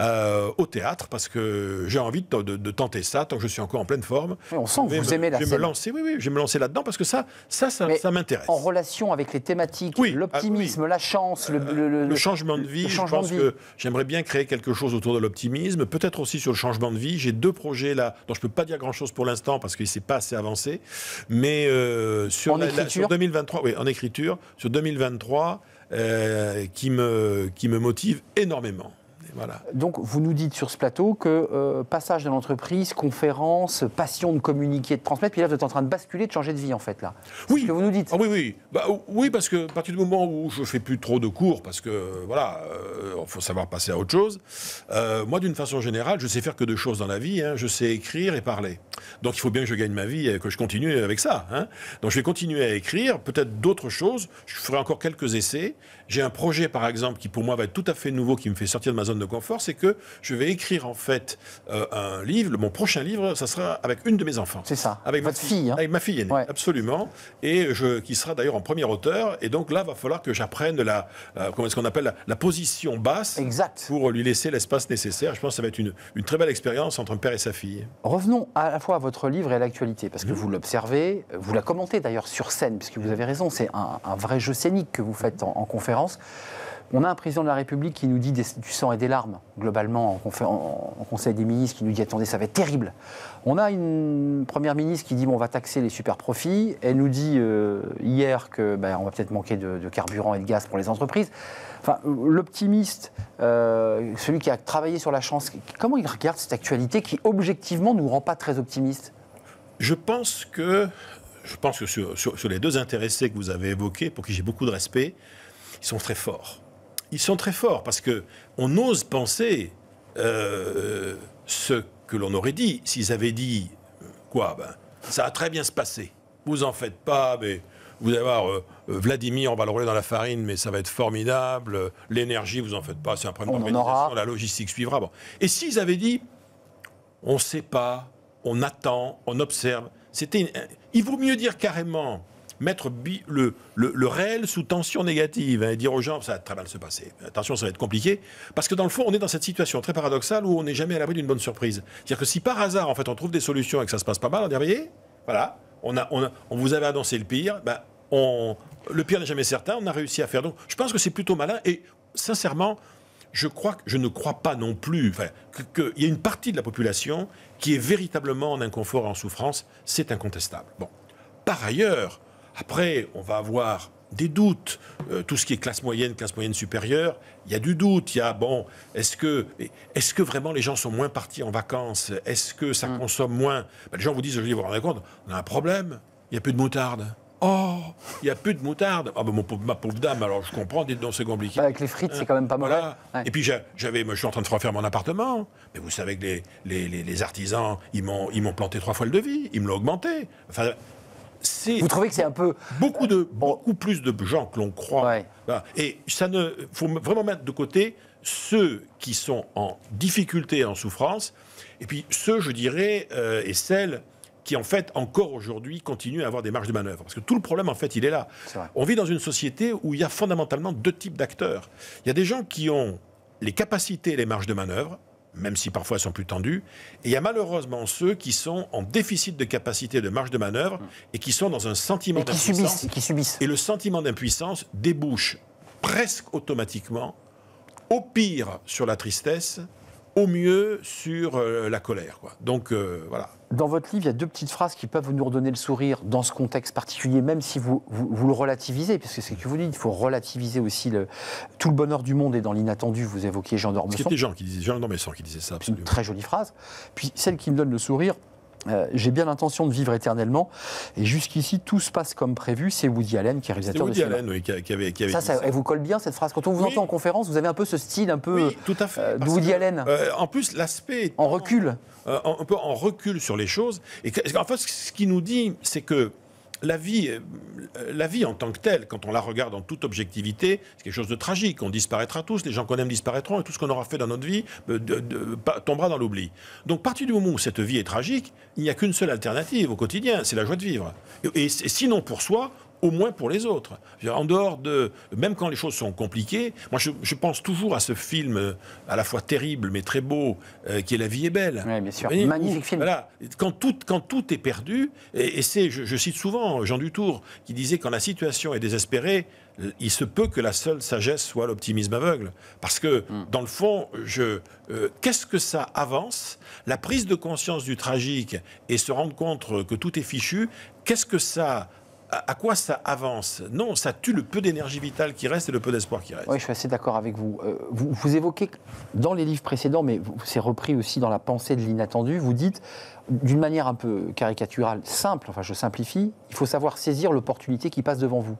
euh, au théâtre, parce que j'ai envie de, tenter ça, tant que je suis encore en pleine forme. on sent que vous aimez la scène. Me lancer, oui, oui, je vais me lancer là-dedans, parce que ça, ça, ça, m'intéresse. En relation avec les thématiques, oui, ah l'optimisme, la chance, le, euh, changement de vie, je pense que J'aimerais bien créer quelque chose autour de l'optimisme, peut-être aussi sur le changement de vie. J'ai deux projets là dont je ne peux pas dire grand-chose pour l'instant parce qu'il ne s'est pas assez avancé. Mais euh, sur, la, 2023, oui, en écriture, sur 2023, euh, qui, me, qui me motive énormément. Donc, vous nous dites sur ce plateau que euh, passage de l'entreprise, conférence, passion de communiquer, de transmettre, puis là, vous êtes en train de basculer, de changer de vie, en fait, là. Oui. vous nous dites. Ah, oui, oui. Bah, oui, parce que à partir du moment où je fais plus trop de cours, parce que, voilà, il euh, faut savoir passer à autre chose, euh, moi, d'une façon générale, je sais faire que deux choses dans la vie. Hein. je sais écrire et parler. Donc, il faut bien que je gagne ma vie et que je continue avec ça. Hein. Donc, je vais continuer à écrire, peut-être d'autres choses. Je ferai encore quelques essais j'ai un projet, par exemple, qui pour moi va être tout à fait nouveau, qui me fait sortir de ma zone de confort, c'est que je vais écrire en fait euh, un livre. Mon prochain livre, ça sera avec une de mes enfants. C'est ça. Avec votre fille. Hein. Avec ma fille absolument. Et je, qui sera d'ailleurs en premier auteur. Et donc là, va falloir que j'apprenne la, euh, comment est-ce qu'on appelle la, position basse. Pour lui laisser l'espace nécessaire. Je pense que ça va être une, très belle expérience entre un père et sa fille. Revenons à la fois à votre livre et à l'actualité, parce que mhm. vous l'observez, vous la commentez d'ailleurs sur scène, puisque vous mhm. avez raison, c'est un, vrai jeu scénique que vous faites en conférence on a un président de la République qui nous dit du sang et des larmes, globalement, en, Conseil des ministres, qui nous dit attendez, ça va être terrible. On a une première ministre qui dit bon, on va taxer les super profits. Elle nous dit euh, hier que ben, on va peut-être manquer de, carburant et de gaz pour les entreprises. Enfin, l'optimiste, euh, celui qui a travaillé sur la chance, comment il regarde cette actualité qui objectivement ne nous rend pas très optimiste Je pense que je pense que sur, les deux intéressés que vous avez évoqués, pour qui j'ai beaucoup de respect, ils sont très forts. Ils sont très forts parce que on ose penser euh, ce que l'on aurait dit s'ils avaient dit euh, quoi ben, Ça a très bien se passer. Vous en faites pas, mais vous allez voir, euh, Vladimir, on va le rouler dans la farine, mais ça va être formidable. L'énergie, vous en faites pas, c'est un problème d'organisation, la logistique suivra. Bon. Et s'ils avaient dit, on ne sait pas, on attend, on observe, c'était, il vaut mieux dire carrément, mettre le, le, réel sous tension négative hein, et dire aux gens ça va très mal se passer, attention, ça va être compliqué. Parce que dans le fond, on est dans cette situation très paradoxale où on n'est jamais à l'abri d'une bonne surprise. C'est-à-dire que si par hasard, en fait, on trouve des solutions et que ça se passe pas mal, on dit voyez, voilà, on, a, on, vous avait annoncé le pire, ben, on, le pire n'est jamais certain, on a réussi à faire. Donc je pense que c'est plutôt malin et sincèrement, je, crois, je ne crois pas non plus qu'il y a une partie de la population qui est véritablement en inconfort et en souffrance, c'est incontestable. Bon. Par ailleurs, après, on va avoir des doutes. Euh, tout ce qui est classe moyenne, classe moyenne supérieure, il y a du doute. Il y a, bon, est-ce que, est que vraiment les gens sont moins partis en vacances Est-ce que ça hum. consomme moins ben, Les gens vous disent, je vais vous rendre compte, on a un problème. Il n'y a plus de moutarde. Oh, il n'y a plus de moutarde. Ah ben mon ma pauvre dame, alors je comprends, dites donc, c'est compliqué. Bah, avec les frites, c'est quand même pas mal. Et puis j'avais, je suis en train de refaire mon appartement. Mais vous savez que les, les, les, les artisans, ils m'ont, ils m'ont planté trois fois le devis, ils me l'ont augmenté. Enfin, vous trouvez que c'est un peu. Beaucoup, de, beaucoup plus de gens que l'on croit. Et ça ne. faut vraiment mettre de côté ceux qui sont en difficulté, en souffrance, et puis ceux, je dirais, euh, et celles qui en fait encore aujourd'hui continuent à avoir des marges de manœuvre. Parce que tout le problème en fait il est là. On vit dans une société où il y a fondamentalement deux types d'acteurs. Il y a des gens qui ont les capacités et les marges de manœuvre, même si parfois elles sont plus tendues. Et il y a malheureusement ceux qui sont en déficit de capacité de marge de manœuvre et qui sont dans un sentiment d'impuissance. Qui, subissent. Et le sentiment d'impuissance débouche presque automatiquement, au pire sur la tristesse, au mieux sur euh, la colère. Donc euh, voilà, dans votre livre, il y a deux petites phrases qui peuvent nous redonner le sourire dans ce contexte particulier, même si vous, vous, le relativisez, puisque c'est ce que vous dites, il faut relativiser aussi tout le bonheur du monde et dans l'inattendu, vous évoquez Jean d'Ormesson. C'était Jean qui Jean d'Ormesson qui disait ça, absolument. Une très jolie phrase. Puis celle qui me donne le sourire, euh, j'ai bien l'intention de vivre éternellement. Et jusqu'ici, tout se passe comme prévu. C'est Woody Allen qui est réalisateur de Allen, ça, ça, Elle vous colle bien cette phrase. Quand on vous entend en conférence, vous avez un peu ce style un peu tout à fait, euh, de Woody Allen. Euh, en plus, l'aspect. En recul. un peu en recul sur les choses. Et en fait, ce qu'il nous dit, c'est que la vie, euh, la vie en tant que telle, quand on la regarde en toute objectivité, c'est quelque chose de tragique. On disparaîtra tous, les gens qu'on aime disparaîtront, et tout ce qu'on aura fait dans notre vie euh, tombera dans l'oubli. Donc, à partir du moment où cette vie est tragique, il n'y a qu'une seule alternative au quotidien, c'est la joie de vivre. et sinon, pour soi, au moins pour les autres. En dehors de. Même quand les choses sont compliquées, moi je, pense toujours à ce film euh, à la fois terrible mais très beau euh, qui est La vie est belle. Oui, bien sûr. Magnifique film. quand tout, quand tout est perdu, et, c'est, je, cite souvent Jean Dutour qui disait quand la situation est désespérée, euh, il se peut que la seule sagesse soit l'optimisme aveugle. Parce que, hmm. dans le fond, je, qu'est-ce que ça avance La prise de conscience du tragique et se rendre compte que tout est fichu, qu'est-ce que ça à quoi ça avance Non, ça tue le peu d'énergie vitale qui reste et le peu d'espoir qui reste. Oui, je suis assez d'accord avec vous. Euh, vous. vous. évoquez dans les livres précédents, mais c'est repris aussi dans la pensée de l'inattendu, vous dites, d'une manière un peu caricaturale, simple, enfin je simplifie, il faut savoir saisir l'opportunité qui passe devant vous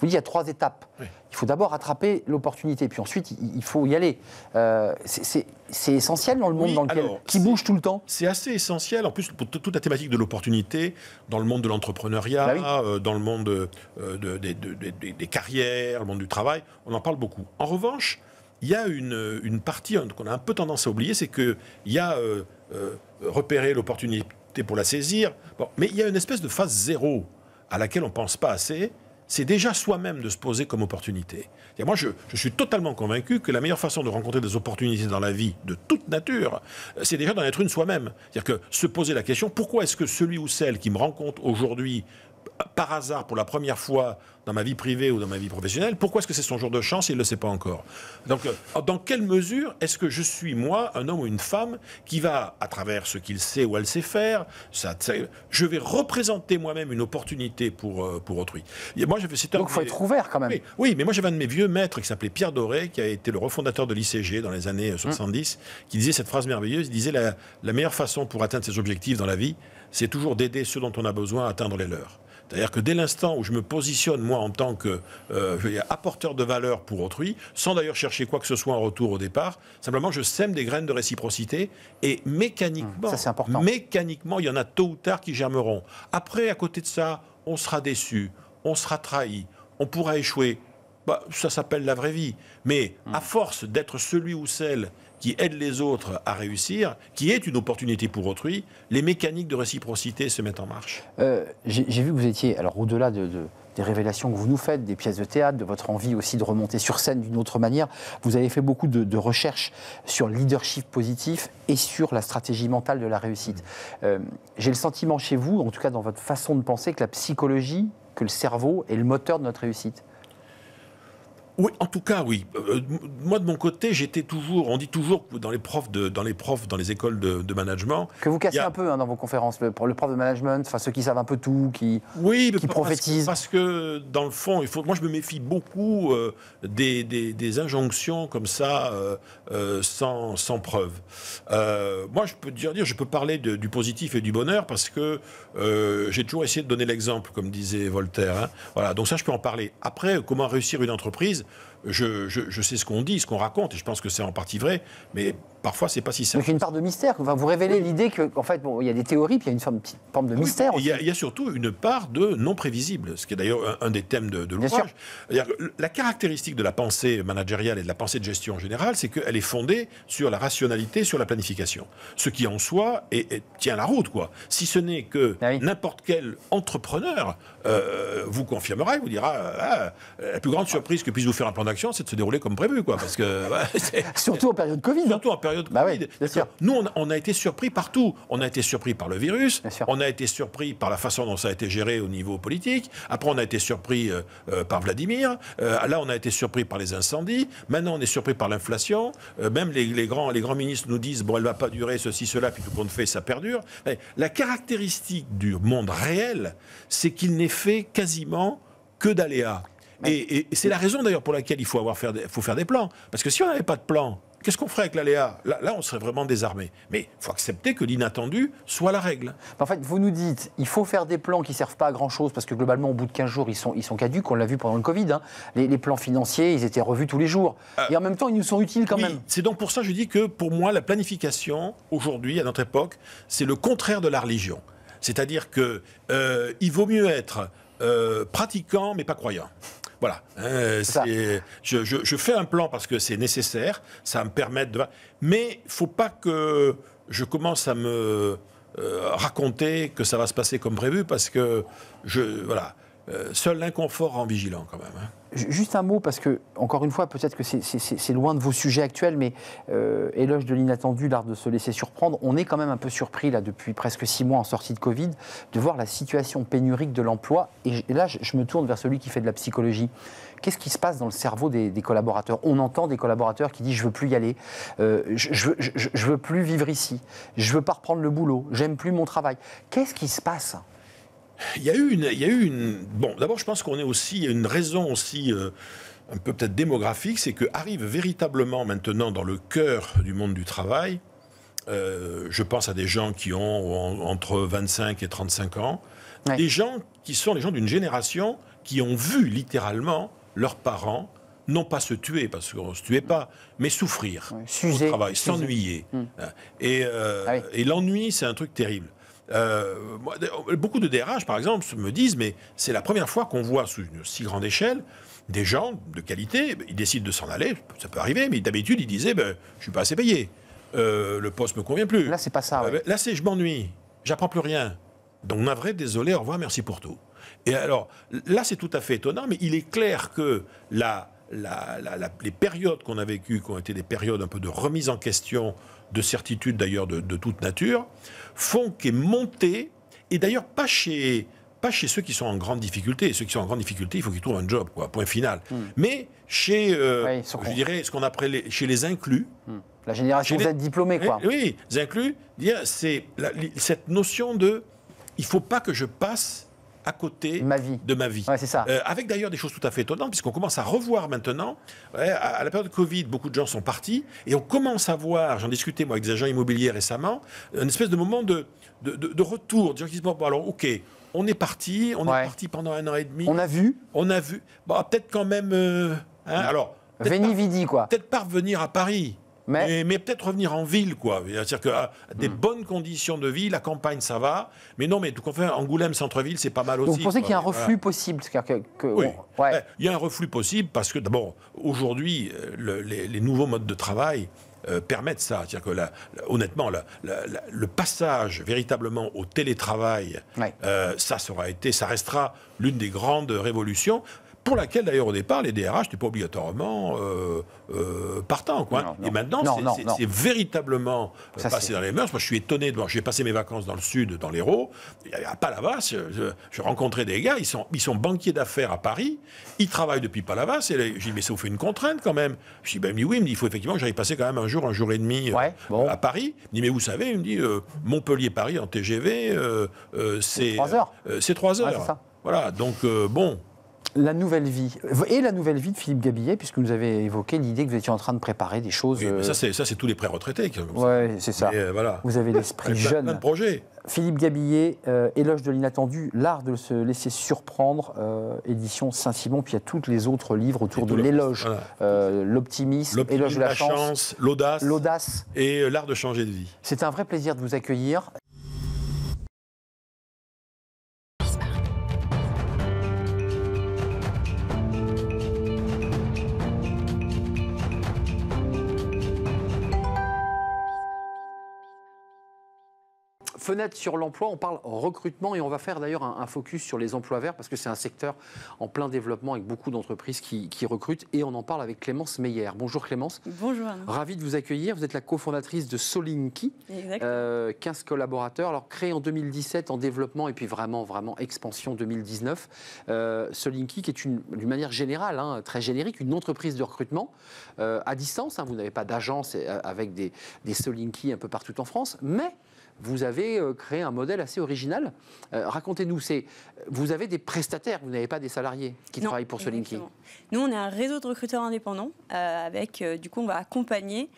vous dites, il y a trois étapes. Il faut d'abord attraper l'opportunité, puis ensuite, il, faut y aller. Euh, c'est essentiel dans le monde qui bouge tout le temps C'est assez essentiel, en plus, pour toute la thématique de l'opportunité, dans le monde de l'entrepreneuriat, bah euh, dans le monde euh, des carrières, le monde du travail, on en parle beaucoup. En revanche, il y a une, partie hein, qu'on a un peu tendance à oublier, c'est qu'il y a repérer l'opportunité pour la saisir, mais il y a une espèce de phase zéro à laquelle on ne pense pas assez, c'est déjà soi-même de se poser comme opportunité. moi, je, je, suis totalement convaincu que la meilleure façon de rencontrer des opportunités dans la vie de toute nature, euh, c'est déjà d'en être une soi-même. C'est-à-dire que se poser la question, pourquoi est-ce que celui ou celle qui me rencontre aujourd'hui par hasard pour la première fois dans ma vie privée ou dans ma vie professionnelle, pourquoi est-ce que c'est son jour de chance et il ne le sait pas encore Donc, euh, dans quelle mesure est-ce que je suis, moi, un homme ou une femme qui va, à travers ce qu'il sait ou elle sait faire, ça, je vais représenter moi-même une opportunité pour, euh, pour autrui et moi, fait, Donc, il faut être ouvert quand même. Oui, mais moi, j'avais un de mes vieux maîtres qui s'appelait Pierre Doré, qui a été le refondateur de l'ICG dans les années 70, euh, mmh. qui disait cette phrase merveilleuse, il disait la meilleure façon pour atteindre ses objectifs dans la vie, c'est toujours d'aider ceux dont on a besoin à atteindre les leurs. C'est-à-dire que dès l'instant où je me positionne, moi, en tant que euh, de valeur pour autrui, sans d'ailleurs chercher quoi que ce soit en retour au départ, simplement je sème des graines de réciprocité et mécaniquement, mécaniquement, il y en a tôt ou tard qui germeront. Après, à côté de ça, on sera déçu, on sera trahi, on pourra échouer. Bah, ça s'appelle la vraie vie. Mais mmh. à force d'être celui ou celle qui aide les autres à réussir, qui est une opportunité pour autrui, les mécaniques de réciprocité se mettent en marche. Euh, j'ai vu que vous étiez, alors au-delà de, des révélations que vous nous faites, des pièces de théâtre, de votre envie aussi de remonter sur scène d'une autre manière, vous avez fait beaucoup de, recherches sur le leadership positif et sur la stratégie mentale de la réussite. Mmh. Euh, j'ai le sentiment chez vous, en tout cas dans votre façon de penser, que la psychologie, que le cerveau est le moteur de notre réussite. Oui, en tout cas, oui. Euh, euh, moi, de mon côté, j'étais toujours, on dit toujours dans les profs, de, dans les profs, dans les écoles de, management. Que vous cassez un peu hein, dans vos conférences, le, le prof de management, enfin ceux qui savent un peu tout, qui, oui, qui prophétisent. Parce que, dans le fond, il faut, moi je me méfie beaucoup euh, des, injonctions comme ça, sans, preuve. moi, je peux dire, je peux parler du positif et du bonheur parce que j'ai toujours essayé de donner l'exemple, comme disait Voltaire. Hein. Voilà, donc ça, je peux en parler. Après, comment réussir une entreprise je, sais ce qu'on dit, ce qu'on raconte, et je pense que c'est en partie vrai, mais parfois, c'est pas si simple. Donc il y a une part de mystère. Enfin, vous révélez l'idée qu'en en fait, bon, il y a des théories, puis il y a une forme, petite forme de mystère. Il, y a, surtout une part de non prévisible, ce qui est d'ailleurs un, des thèmes de, de l'ouvrage. La caractéristique de la pensée managériale et de la pensée de gestion en général, c'est qu'elle est fondée sur la rationalité, sur la planification. Ce qui en soi est, tient la route, quoi. Si ce n'est que ah n'importe quel entrepreneur euh, vous confirmera et vous dira ah, euh, la plus grande surprise que puisse vous faire un plan d'action, c'est de se dérouler comme prévu, quoi. Parce que surtout en période Covid. Hein. Bah nous, on a, été surpris partout. On a été surpris par le virus, on a été surpris par la façon dont ça a été géré au niveau politique, après on a été surpris euh, euh, par Vladimir, euh, là on a été surpris par les incendies, maintenant on est surpris par l'inflation, même les, grands, les grands ministres nous disent, bon, elle va pas durer ceci, cela, puis tout qu'on fait, ça perdure. la caractéristique du monde réel, c'est qu'il n'est fait quasiment que d'aléas. Et, c'est la raison d'ailleurs pour laquelle il faut, avoir faire, faut faire des plans. Parce que si on n'avait pas de plan, Qu'est-ce qu'on ferait avec l'aléa là, on serait vraiment désarmé. Mais il faut accepter que l'inattendu soit la règle. En fait, vous nous dites, il faut faire des plans qui ne servent pas à grand-chose, parce que globalement, au bout de 15 jours, ils sont, ils sont caduques. On l'a vu pendant le Covid. Hein. Les, plans financiers, ils étaient revus tous les jours. Euh, Et en même temps, ils nous sont utiles quand même. C'est donc pour ça que je dis que pour moi, la planification, aujourd'hui, à notre époque, c'est le contraire de la religion. C'est-à-dire qu'il euh, vaut mieux être euh, pratiquant, mais pas croyant. Voilà. Euh, je, fais un plan parce que c'est nécessaire, ça me permet de. Mais il faut pas que je commence à me euh, raconter que ça va se passer comme prévu parce que je. Voilà. Euh, seul l'inconfort en vigilant quand même. Hein. Juste un mot, parce que, encore une fois, peut-être que c'est loin de vos sujets actuels, mais euh, éloge de l'inattendu, l'art de se laisser surprendre. On est quand même un peu surpris, là, depuis presque six mois en sortie de Covid, de voir la situation pénurique de l'emploi. Et là, je me tourne vers celui qui fait de la psychologie. Qu'est-ce qui se passe dans le cerveau des, collaborateurs On entend des collaborateurs qui disent Je veux plus y aller, euh, je, ne je veux plus vivre ici, je veux pas reprendre le boulot, j'aime plus mon travail. Qu'est-ce qui se passe il y a eu une. Il y a eu une... Bon, d'abord, je pense qu'on est aussi. une raison aussi. Euh, un peu peut-être démographique, c'est que arrive véritablement maintenant dans le cœur du monde du travail, euh, je pense à des gens qui ont entre 25 et 35 ans, des gens qui sont les gens d'une génération qui ont vu littéralement leurs parents non pas se tuer, parce qu'on ne se tuait pas, mais souffrir au travail, s'ennuyer. Hmm. Hein. Euh, ah et l'ennui, c'est un truc terrible. Euh, euh, beaucoup de DRH, par exemple, me disent, mais c'est la première fois qu'on voit sous une si grande échelle des gens de qualité, eh ben, ils décident de s'en aller, ça peut arriver, mais d'habitude, ils disaient, ben, je suis pas assez payé, euh, le poste ne me convient plus. Là, c'est pas ça. Là, c'est je m'ennuie, j'apprends plus rien. Donc, navré, désolé, au revoir, merci pour tout. Et alors, là, c'est tout à fait étonnant, mais il est clair que les périodes qu'on a vécues, qui ont été des périodes un peu de remise en question, de certitude d'ailleurs de, de toute nature, font est monté, et d'ailleurs pas chez, pas chez ceux qui sont en grande difficulté. Et ceux qui sont en grande difficulté, il faut qu'ils trouvent un job, quoi, point final. Hmm. Mais chez, euh, je dirais, ce qu'on appelle chez les inclus. Hmm. La génération Z diplômée, quoi. Oui, eh oui les inclus, c'est cette notion de il ne faut pas que je passe à côté de ma vie. Ouais, c'est ça. Euh, avec d'ailleurs des choses tout à fait étonnantes, puisqu'on commence à revoir maintenant, à, la période de Covid, beaucoup de gens sont partis, et on commence à voir, j'en discutais moi avec des agents immobiliers récemment, une espèce de moment de, de, retour, des gens bon, alors ok, on est parti, on est parti pendant un an et demi. On a vu On a vu. Bah, peut-être quand même... Euh, hein, alors... Veni vidi, quoi. Peut-être pas revenir à Paris. Mais, peut-être revenir en ville, quoi. C'est-à-dire que ah, des hmm. bonnes conditions de vie, la campagne, ça va. Mais non, mais tout enfin, Angoulême, centre-ville, c'est pas mal aussi. Donc vous pensez qu'il y a un reflux possible Oui, eh, il y a un reflux possible parce que, d'abord, aujourd'hui, euh, les, nouveaux modes de travail euh, permettent ça. C'est-à-dire que, honnêtement, le passage véritablement au télétravail, euh, ça sera été, ça restera l'une des grandes révolutions pour laquelle d'ailleurs au départ les DRH n'étaient pas obligatoirement euh, euh, partants. Quoi. Et maintenant, c'est véritablement euh, passé dans les mœurs. Moi, je suis étonné. De... J'ai passé mes vacances dans le sud, dans l'Hérault. À Palavas, je, je, rencontrais des gars, ils sont, ils sont banquiers d'affaires à Paris, ils travaillent depuis Palavas. Et j'ai dit, mais ça vous fait une contrainte quand même. Je dis, ben, il me dit, oui, il me dit, il faut effectivement que j'aille passer quand même un jour, un jour et demi à Paris. Il me dit, mais vous savez, il me dit, Montpellier-Paris en TGV, c'est. 3 heures. c'est 3 heures. voilà, donc bon. La nouvelle vie. Euh, et la nouvelle vie de Philippe Gabillet, puisque vous nous avez évoqué l'idée que vous étiez en train de préparer des choses. Oui, mais ça, euh, c'est tous les pré-retraités. Oui, c'est ça. Euh, voilà. Vous avez l'esprit jeune. Plein de Philippe Gabillet, Éloge de l'inattendu, L'art de se laisser surprendre, édition Saint-Simon. Puis il y a tous les autres livres autour de l'éloge. L'optimisme, l'éloge de la, la chance, l'audace. L'audace. Et L'art de changer de vie. C'est un vrai plaisir de vous accueillir. Fenêtre sur l'emploi, on parle recrutement et on va faire d'ailleurs un, focus sur les emplois verts parce que c'est un secteur en plein développement avec beaucoup d'entreprises qui, recrutent et on en parle avec Clémence Meyer. Bonjour Clémence. Bonjour. Ravi de vous accueillir. Vous êtes la cofondatrice de Solinki, euh, 15 collaborateurs. Alors créé en 2017 en développement et puis vraiment, vraiment expansion 2019. Euh, Solinki qui est une, d'une manière générale, hein, très générique, une entreprise de recrutement euh, à distance. Hein. vous n'avez pas d'agence euh, avec des, des Solinki un peu partout en France, mais vous avez euh, créé un modèle assez original. Euh, racontez-nous, c'est vous avez des prestataires, vous n'avez pas des salariés qui travaillent pour ce LinkedIn. Nous, on est un réseau de recruteurs indépendants euh, avec, du coup, on va accompagner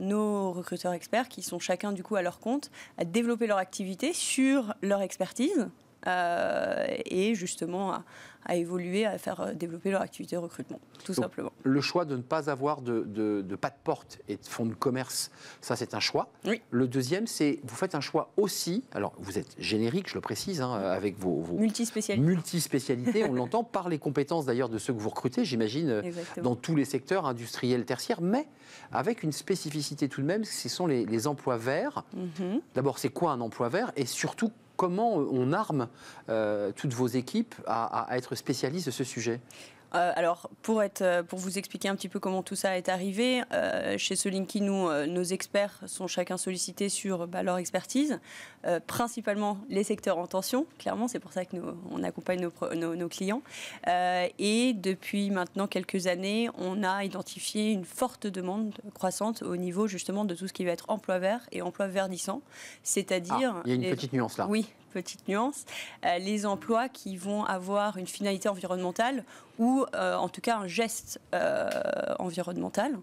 nos recruteurs experts qui sont chacun, du coup, à leur compte, à développer leur activité sur leur expertise euh, et justement à, évoluer, à faire euh, développer leur activité de recrutement, tout simplement. Le choix de ne pas avoir de, pas de porte et de fonds de commerce, ça c'est un choix. Oui. Le deuxième, c'est vous faites un choix aussi, alors vous êtes générique, je le précise, hein, avec vos, vos multispécialités. on l'entend par les compétences d'ailleurs de ceux que vous recrutez, j'imagine, euh, dans tous les secteurs industriels, tertiaires, mais avec une spécificité tout de même, ce sont les, emplois verts. Mm-hmm. D'abord, c'est quoi un emploi vert et surtout, comment euh, on arme euh, toutes vos équipes à, être spécialistes de ce sujet euh, alors, euh, pour, vous expliquer un petit peu comment tout ça est arrivé, euh, chez Solinki, nous, nos experts sont chacun sollicités sur bah, leur expertise, principalement les secteurs en tension, clairement, c'est pour ça que nous, on accompagne nos, clients. et depuis maintenant quelques années, on a identifié une forte demande croissante au niveau justement de tout ce qui va être emploi vert et emploi verdissant, c'est-à-dire... Ah, il y a une petite nuance là. Oui, petite nuance, euh, les emplois qui vont avoir une finalité environnementale ou euh, en tout cas un geste euh, environnemental.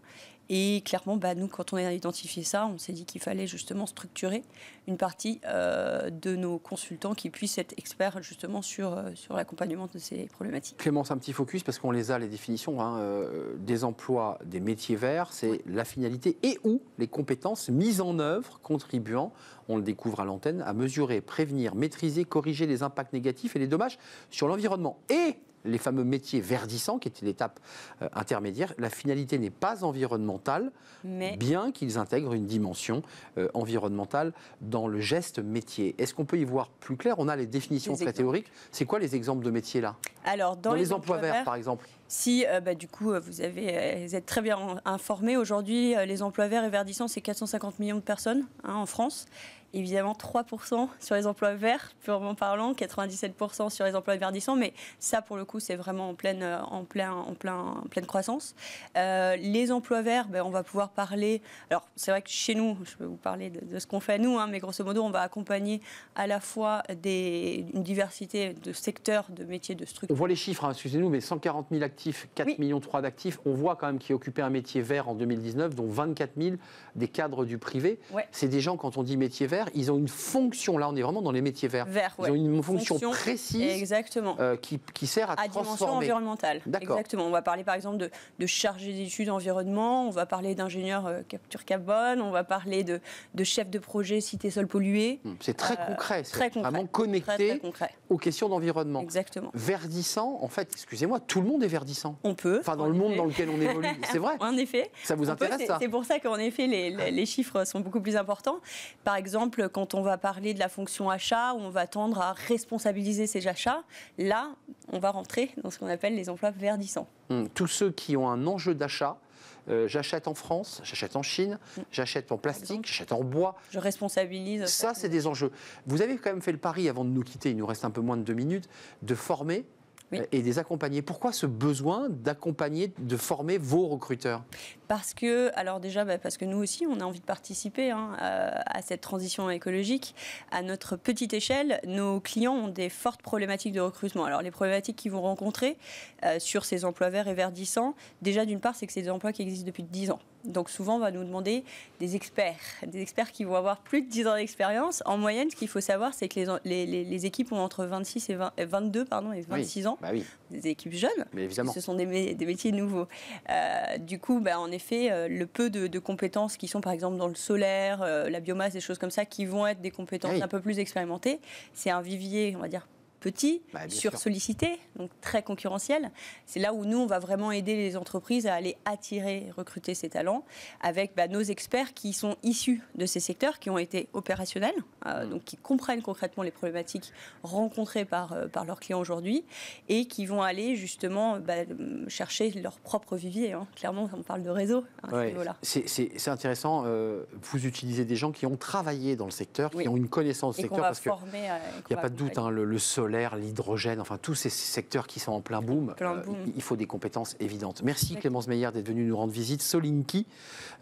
Et clairement, bah, nous, quand on a identifié ça, on s'est dit qu'il fallait justement structurer une partie euh, de nos consultants qui puissent être experts justement sur, euh, sur l'accompagnement de ces problématiques. Clémence, un petit focus parce qu'on les a, les définitions hein, euh, des emplois, des métiers verts, c'est la finalité et où les compétences mises en œuvre contribuant, on le découvre à l'antenne, à mesurer, prévenir, maîtriser, corriger les impacts négatifs et les dommages sur l'environnement. Et les fameux métiers verdissants, qui étaient l'étape euh, intermédiaire. La finalité n'est pas environnementale, bien qu'ils intègrent une dimension euh, environnementale dans le geste métier. Est-ce qu'on peut y voir plus clair On a les définitions très théoriques. C'est quoi les exemples de métiers là Alors, dans, les, emplois, verts, par exemple si, euh, bah, du coup, vous, avez, êtes très bien informé, aujourd'hui, les emplois verts et verdissants, c'est 450 millions de personnes hein, en France évidemment 3% sur les emplois verts, purement parlant, 97% sur les emplois verdissants, mais ça, pour le coup, c'est vraiment en pleine, euh, en plein, en plein, pleine croissance. Euh, les emplois verts, ben, on va pouvoir parler. Alors, c'est vrai que chez nous, je peux vous parler de, ce qu'on fait à nous, hein, mais grosso modo, on va accompagner à la fois des, une diversité de secteurs, de métiers, de structures. On voit les chiffres, hein, excusez-nous, mais 140 000 actifs, 4 millions d'actifs, on voit quand même qui occupait un métier vert en 2019, dont 24 000 des cadres du privé. C'est des gens, quand on dit métier vert, ils ont une fonction, là on est vraiment dans les métiers verts, ils ont une fonction, précise exactement. Euh, qui, sert à, à dimension environnementale. Exactement, on va parler par exemple de, chargé d'études environnement, on va parler d'ingénieur euh, capture carbone, on va parler de, chef de projet cité sol pollué. Hmm, euh, c'est très concret, c'est vraiment connecté aux questions d'environnement. Exactement. Verdissant, en fait, excusez-moi, tout le monde est verdissant. On peut. Enfin, dans le monde dans lequel on évolue, c'est vrai. En effet. Ça vous intéresse C'est pour ça qu'en effet, les chiffres sont beaucoup plus importants. Par exemple, quand on va parler de la fonction achat, où on va tendre à responsabiliser ces achats, là, on va rentrer dans ce qu'on appelle les emplois verdissants. Hmm. Tous ceux qui ont un enjeu d'achat, euh, j'achète en France, j'achète en Chine, hmm. j'achète en plastique, j'achète en bois. Je responsabilise. Ça, c'est des enjeux. Vous avez quand même fait le pari, avant de nous quitter, il nous reste un peu moins de deux minutes, de former euh, et des accompagner. Pourquoi ce besoin d'accompagner, de former vos recruteurs Parce que, alors déjà, bah, parce que nous aussi, on a envie de participer hein, à, cette transition écologique. À notre petite échelle, nos clients ont des fortes problématiques de recrutement. Alors les problématiques qu'ils vont rencontrer euh, sur ces emplois verts et verdissants, déjà d'une part, c'est que c'est des emplois qui existent depuis 10 ans. Donc souvent, on va nous demander des experts, des experts qui vont avoir plus de 10 ans d'expérience. En moyenne, ce qu'il faut savoir, c'est que les, les, les, équipes ont entre 26 et 22 euh, pardon, et 26 ans. Bah des équipes jeunes. Mais Ce sont des, des métiers nouveaux. Euh, du coup, bah, en effet, euh, le peu de, compétences qui sont par exemple dans le solaire, la biomasse, des choses comme ça, qui vont être des compétences ah un peu plus expérimentées, c'est un vivier, on va dire, petit, bah, sur sollicité donc très concurrentiel, C'est là où nous, on va vraiment aider les entreprises à aller attirer, recruter ces talents avec bah, nos experts qui sont issus de ces secteurs, qui ont été opérationnels, euh, mm. donc qui comprennent concrètement les problématiques rencontrées par, euh, par leurs clients aujourd'hui et qui vont aller justement bah, chercher leur propre vivier. Hein. Clairement, on parle de réseau hein, C'est intéressant. Euh, vous utilisez des gens qui ont travaillé dans le secteur, qui ont une connaissance du secteur. Parce il n'y a pas de doute, hein, le, le, sol l'air, l'hydrogène, enfin tous ces secteurs qui sont en plein boom, euh, il faut des compétences évidentes. Merci Clémence Meyer d'être venue nous rendre visite. Solinki,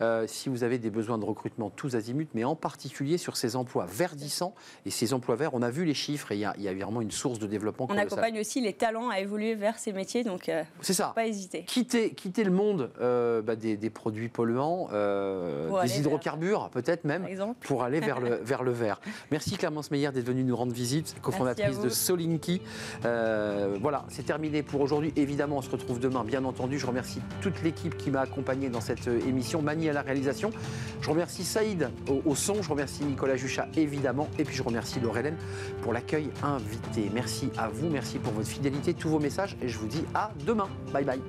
euh, si vous avez des besoins de recrutement tous azimuts, mais en particulier sur ces emplois verdissants et ces emplois verts, on a vu les chiffres et il y, a vraiment une source de développement. On accompagne aussi les talents à évoluer vers ces métiers, donc euh, ça. pas hésiter. Quitter, quitter le monde bah, des, produits polluants, des hydrocarbures peut-être même, pour aller vers le, vers le vert. Merci Clémence Meyer d'être venue nous rendre visite, cofondatrice de Solinki. Linky. Euh, voilà, c'est terminé pour aujourd'hui. Évidemment, on se retrouve demain, bien entendu. Je remercie toute l'équipe qui m'a accompagné dans cette euh, émission, Mani à la réalisation. Je remercie Saïd au, son, je remercie Nicolas Juchat, évidemment, et puis je remercie Laure pour l'accueil invité. Merci à vous, merci pour votre fidélité, tous vos messages, et je vous dis à demain. Bye bye.